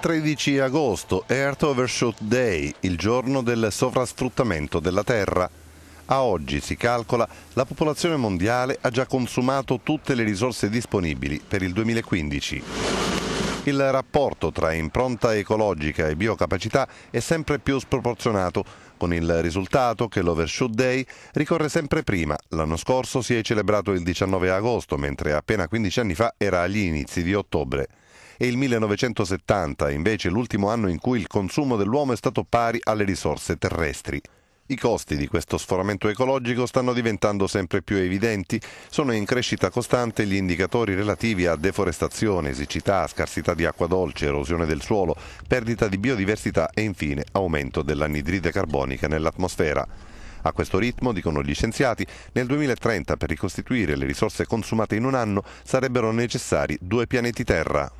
13 agosto, Earth Overshoot Day, il giorno del sovrasfruttamento della Terra. A oggi, si calcola, la popolazione mondiale ha già consumato tutte le risorse disponibili per il 2015. Il rapporto tra impronta ecologica e biocapacità è sempre più sproporzionato, con il risultato che l'Overshoot Day ricorre sempre prima. L'anno scorso si è celebrato il 19 agosto, mentre appena 15 anni fa era agli inizi di ottobre e il 1970 invece l'ultimo anno in cui il consumo dell'uomo è stato pari alle risorse terrestri. I costi di questo sforamento ecologico stanno diventando sempre più evidenti, sono in crescita costante gli indicatori relativi a deforestazione, siccità, scarsità di acqua dolce, erosione del suolo, perdita di biodiversità e infine aumento dell'anidride carbonica nell'atmosfera. A questo ritmo, dicono gli scienziati, nel 2030 per ricostituire le risorse consumate in un anno sarebbero necessari due pianeti Terra.